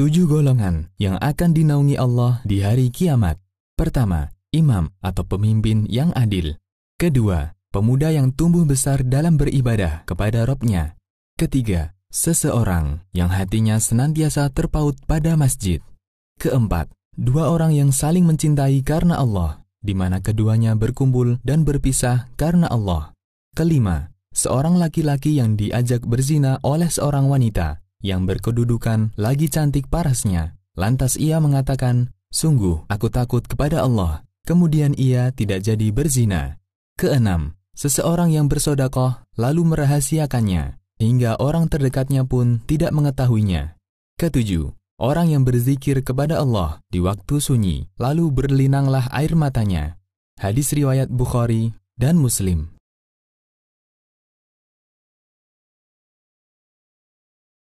Tujuh golongan yang akan dinaungi Allah di hari kiamat. Pertama, imam atau pemimpin yang adil. Kedua, pemuda yang tumbuh besar dalam beribadah kepada Robnya. Ketiga, seseorang yang hatinya senantiasa terpaut pada masjid. Keempat, dua orang yang saling mencintai karena Allah, di mana keduanya berkumpul dan berpisah karena Allah. Kelima, seorang laki-laki yang diajak berzina oleh seorang wanita yang berkedudukan lagi cantik parasnya. Lantas ia mengatakan, Sungguh, aku takut kepada Allah. Kemudian ia tidak jadi berzina. Keenam, seseorang yang bersodakoh lalu merahasiakannya, hingga orang terdekatnya pun tidak mengetahuinya. Ketujuh, orang yang berzikir kepada Allah di waktu sunyi, lalu berlinanglah air matanya. Hadis riwayat Bukhari dan Muslim.